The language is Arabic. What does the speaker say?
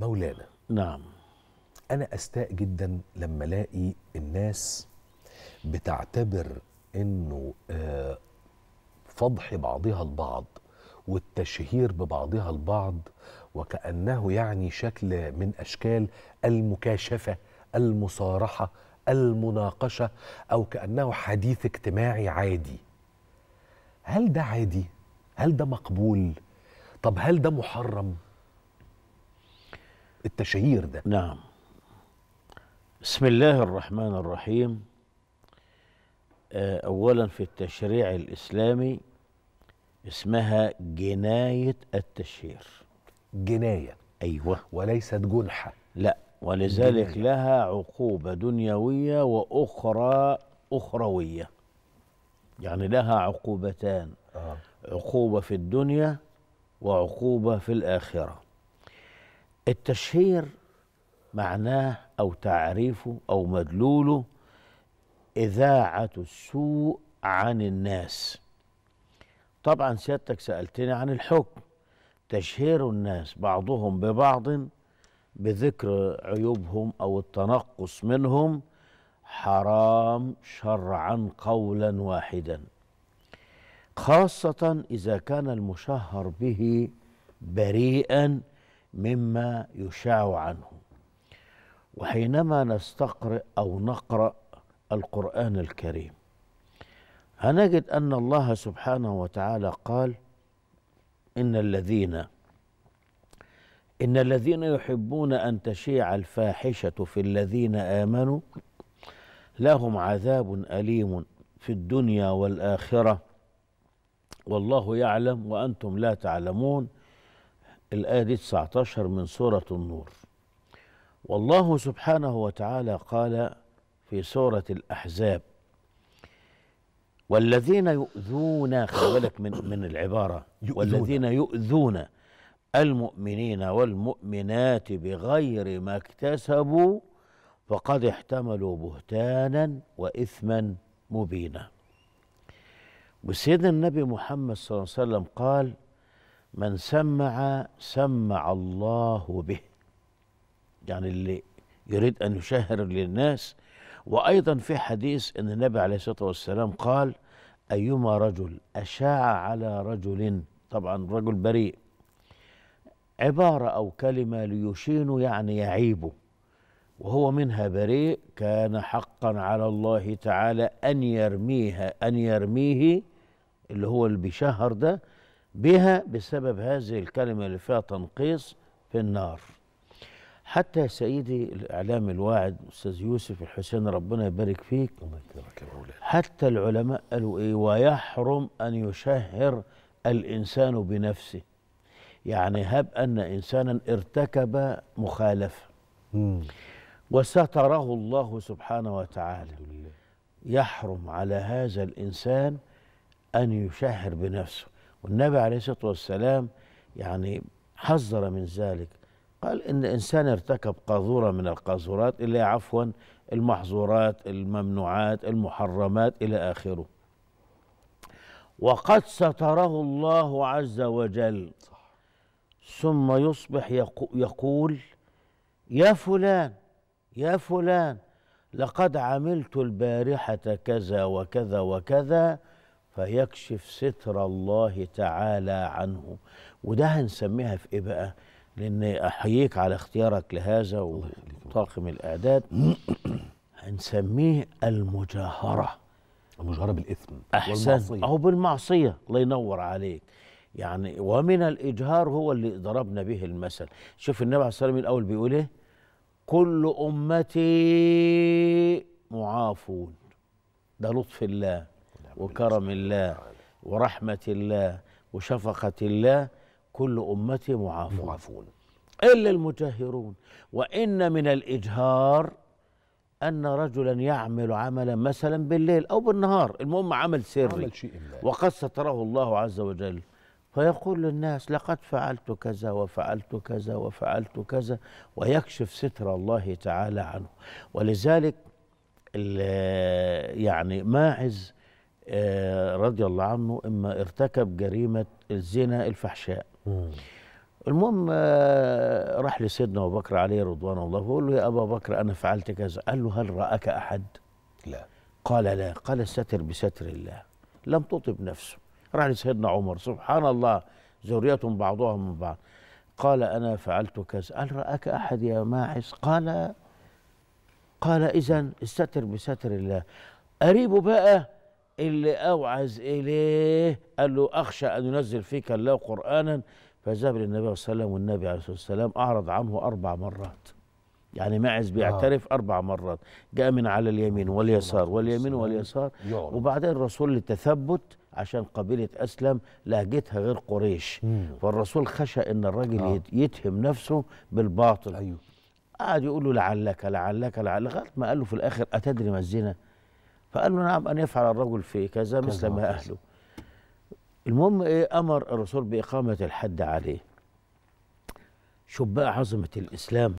مولانا نعم أنا أستاء جدا لما ألاقي الناس بتعتبر إنه آه، فضح بعضها البعض والتشهير ببعضها البعض وكأنه يعني شكل من أشكال المكاشفة المصارحة المناقشة أو كأنه حديث اجتماعي عادي هل ده عادي؟ هل ده مقبول؟ طب هل ده محرم؟ التشهير ده نعم بسم الله الرحمن الرحيم آه، أولا في التشريع الإسلامي اسمها جناية التشهير جناية أيوة وليست جنحة لا ولذلك جناية. لها عقوبة دنيوية وأخرى أخروية يعني لها عقوبتان آه. عقوبة في الدنيا وعقوبة في الآخرة التشهير معناه او تعريفه او مدلوله اذاعه السوء عن الناس طبعا سيادتك سالتني عن الحكم تشهير الناس بعضهم ببعض بذكر عيوبهم او التنقص منهم حرام شرعا قولا واحدا خاصه اذا كان المشهر به بريئا مما يشاع عنه وحينما نستقرئ او نقرا القران الكريم هنجد ان الله سبحانه وتعالى قال ان الذين ان الذين يحبون ان تشيع الفاحشه في الذين امنوا لهم عذاب اليم في الدنيا والاخره والله يعلم وانتم لا تعلمون الآية دي 19 من سورة النور والله سبحانه وتعالى قال في سورة الأحزاب والذين يؤذون خلي بالك من من العبارة والذين يؤذون المؤمنين والمؤمنات بغير ما اكتسبوا فقد احتملوا بهتانا وإثما مبينا وسيدنا النبي محمد صلى الله عليه وسلم قال من سمع سمع الله به يعني اللي يريد أن يشهر للناس وأيضا في حديث أن النبي عليه الصلاة والسلام قال أيما رجل أشاع على رجل طبعا رجل بريء عبارة أو كلمة ليشين يعني يعيبه وهو منها بريء كان حقا على الله تعالى أن يرميها أن يرميه اللي هو اللي بيشهر ده بها بسبب هذه الكلمة اللي فيها تنقيص في النار حتى سيدي الإعلام الواعد أستاذ يوسف الحسين ربنا يبارك فيك حتى العلماء قالوا إيه ويحرم أن يشهر الإنسان بنفسه يعني هب أن إنسانا ارتكب مخالفة وستره الله سبحانه وتعالى يحرم على هذا الإنسان أن يشهر بنفسه والنبي عليه الصلاة والسلام يعني حذر من ذلك قال إن إنسان ارتكب قاذورة من القاذورات اللي عفوا المحظورات الممنوعات المحرمات إلى آخره وقد ستره الله عز وجل صح. ثم يصبح يقول يا فلان يا فلان لقد عملت البارحة كذا وكذا وكذا فيكشف ستر الله تعالى عنه وده هنسميها في ايه بقى لان احييك على اختيارك لهذا وطاقم الاعداد هنسميه المجاهره المجاهره بالاثم احسن او بالمعصيه الله ينور عليك يعني ومن الاجهار هو اللي ضربنا به المثل شوف النبي عليه الصلاه والسلام الاول بيقول ايه كل امتي معافون ده لطف الله وكرم الله ورحمة الله وشفقة الله كل أمتي معافون, معافون إلا المتهرون وإن من الإجهار أن رجلا يعمل عملا مثلا بالليل أو بالنهار المهم عمل سري عمل شيء وقد ستره الله عز وجل فيقول للناس لقد فعلت كذا وفعلت كذا وفعلت كذا ويكشف ستر الله تعالى عنه ولذلك يعني ماعز آه، رضي الله عنه اما ارتكب جريمه الزنا الفحشاء المهم آه، راح لسيدنا ابو بكر عليه رضوان الله بيقول له يا ابا بكر انا فعلت كذا قال له هل راك احد لا قال لا قال الستر بستر الله لم تطب نفسه راح لسيدنا عمر سبحان الله ذرية بعضها من بعض قال أنا فعلت كذا هل رأك أحد يا ماعز قال قال إذا الستر بستر الله قريبه بقى اللي أوعز إليه قال له أخشى أن ينزل فيك الله قرآنا فذهب للنبي صلى الله عليه وسلم والنبي عليه الصلاة والسلام أعرض عنه أربع مرات يعني ماعز بيعترف آه. أربع مرات جاء من على اليمين واليسار واليمين واليسار وبعدين الرسول للتثبت عشان قبيلة أسلم لهجتها غير قريش مم. فالرسول خشى أن الراجل آه. يتهم نفسه بالباطل أيوه. قعد يقول له لعلك لعلك لعلك لغاية ما قال له في الآخر أتدري ما الزنا؟ فقال له نعم أن يفعل الرجل في كذا مثل ما أهله المهم إيه أمر الرسول بإقامة الحد عليه شوف بقى عظمة الإسلام